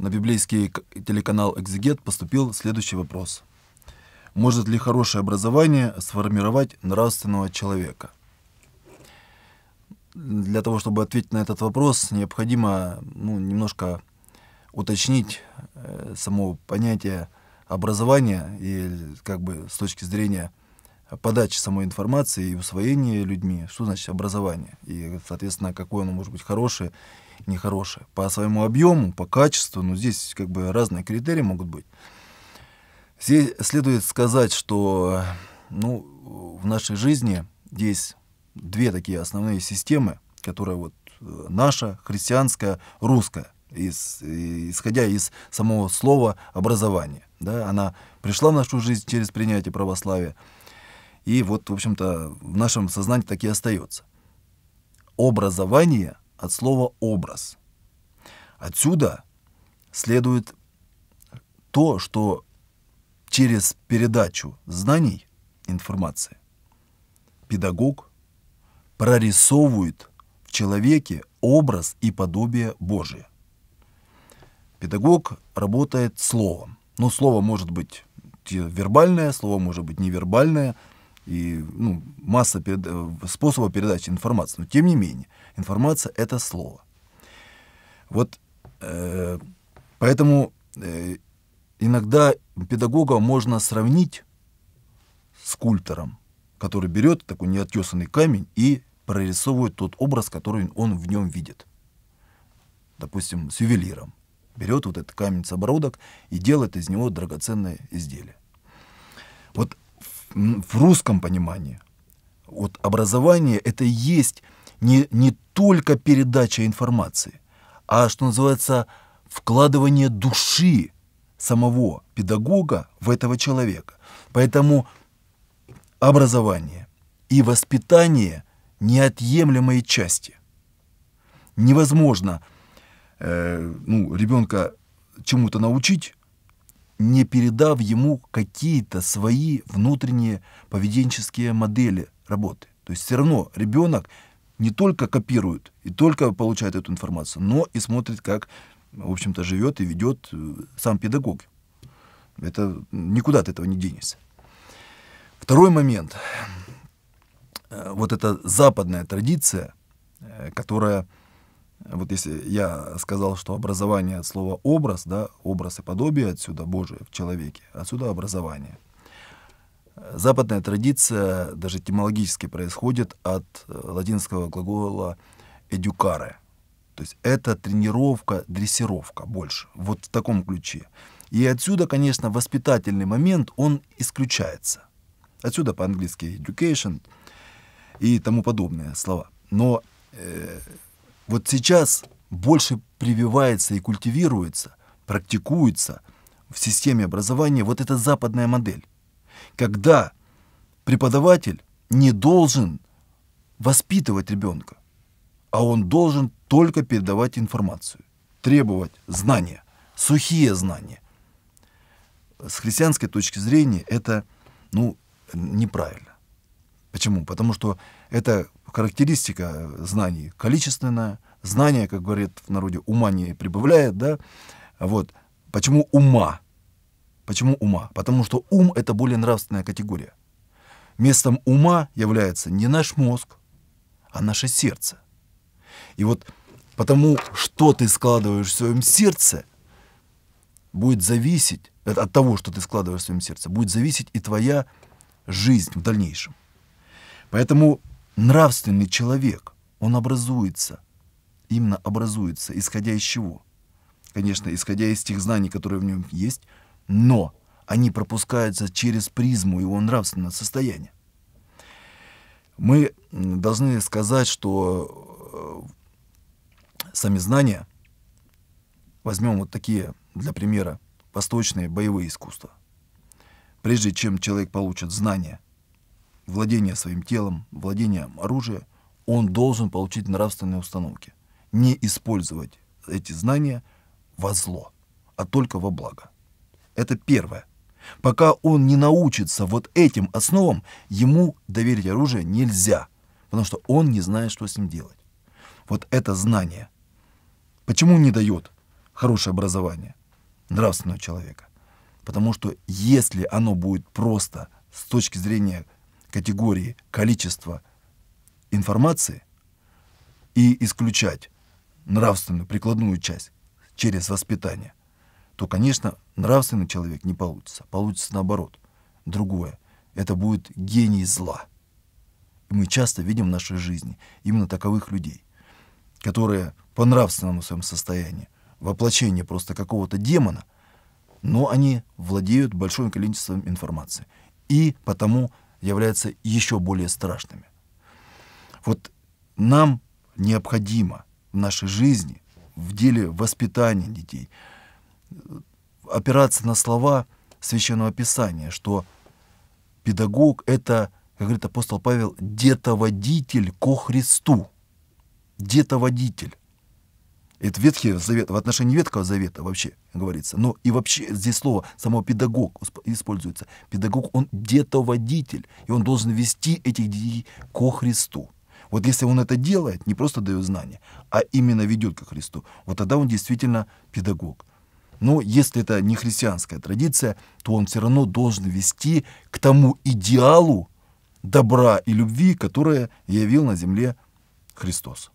на библейский телеканал «Экзегет» поступил следующий вопрос. Может ли хорошее образование сформировать нравственного человека? Для того, чтобы ответить на этот вопрос, необходимо ну, немножко уточнить э, само понятие образования и как бы с точки зрения подачи самой информации и усвоения людьми, что значит образование, и, соответственно, какое оно может быть хорошее, нехорошее. По своему объему, по качеству, ну, здесь как бы разные критерии могут быть. Здесь следует сказать, что ну, в нашей жизни есть две такие основные системы, которая вот э, наша, христианская, русская, из, исходя из самого слова образования. Да, она пришла в нашу жизнь через принятие православия, и вот, в общем-то, в нашем сознании так и остается. Образование от слова «образ». Отсюда следует то, что через передачу знаний, информации, педагог прорисовывает в человеке образ и подобие Божие. Педагог работает словом. но ну, слово может быть вербальное, слово может быть невербальное – и ну, масса перед... Э, способов передачи информации. Но тем не менее, информация — это слово. Вот э, поэтому э, иногда педагога можно сравнить с культором, который берет такой неотесанный камень и прорисовывает тот образ, который он в нем видит. Допустим, с ювелиром. Берет вот этот камень с оборудок и делает из него драгоценное изделие в русском понимании. Вот образование – это и есть не, не только передача информации, а, что называется, вкладывание души самого педагога в этого человека. Поэтому образование и воспитание – неотъемлемые части. Невозможно э, ну, ребенка чему-то научить, не передав ему какие-то свои внутренние поведенческие модели работы. То есть все равно ребенок не только копирует и только получает эту информацию, но и смотрит, как, в общем-то, живет и ведет э, сам педагог. Это никуда от этого не денется. Второй момент. Э, вот эта западная традиция, э, которая вот если я сказал, что образование от слова образ, да, образ и подобие отсюда Божие в человеке, отсюда образование. Западная традиция даже этимологически происходит от э, латинского глагола «эдюкаре». То есть это тренировка, дрессировка больше, вот в таком ключе. И отсюда, конечно, воспитательный момент, он исключается. Отсюда по-английски education и тому подобные слова. Но э, вот сейчас больше прививается и культивируется, практикуется в системе образования вот эта западная модель, когда преподаватель не должен воспитывать ребенка, а он должен только передавать информацию, требовать знания, сухие знания. С христианской точки зрения это ну, неправильно. Почему? Потому что это характеристика знаний количественная. Знание, как говорят в народе, ума не прибавляет, да? Вот. Почему ума? Почему ума? Потому что ум – это более нравственная категория. Местом ума является не наш мозг, а наше сердце. И вот потому, что ты складываешь в своем сердце, будет зависеть, э, от того, что ты складываешь в своем сердце, будет зависеть и твоя жизнь в дальнейшем. Поэтому нравственный человек, он образуется, именно образуется, исходя из чего? Конечно, исходя из тех знаний, которые в нем есть, но они пропускаются через призму его нравственного состояния. Мы должны сказать, что э, сами знания, возьмем вот такие, для примера, восточные боевые искусства. Прежде чем человек получит знания – владения своим телом, владения оружием, он должен получить нравственные установки. Не использовать эти знания во зло, а только во благо. Это первое. Пока он не научится вот этим основам, ему доверить оружие нельзя, потому что он не знает, что с ним делать. Вот это знание. Почему не дает хорошее образование нравственного человека? Потому что если оно будет просто с точки зрения категории количества информации и исключать нравственную прикладную часть через воспитание, то, конечно, нравственный человек не получится. Получится наоборот. Другое. Это будет гений зла. И мы часто видим в нашей жизни именно таковых людей, которые по нравственному своему состоянию, воплощение просто какого-то демона, но они владеют большим количеством информации. И потому являются еще более страшными. Вот нам необходимо в нашей жизни, в деле воспитания детей, опираться на слова Священного Писания, что педагог – это, как говорит апостол Павел, детоводитель ко Христу. Детоводитель. Это Ветхий Завет, в отношении Ветхого Завета вообще говорится. Но и вообще здесь слово само педагог используется. Педагог, он детоводитель, и он должен вести этих детей ко Христу. Вот если он это делает, не просто дает знания, а именно ведет ко Христу, вот тогда он действительно педагог. Но если это не христианская традиция, то он все равно должен вести к тому идеалу добра и любви, которое явил на земле Христос.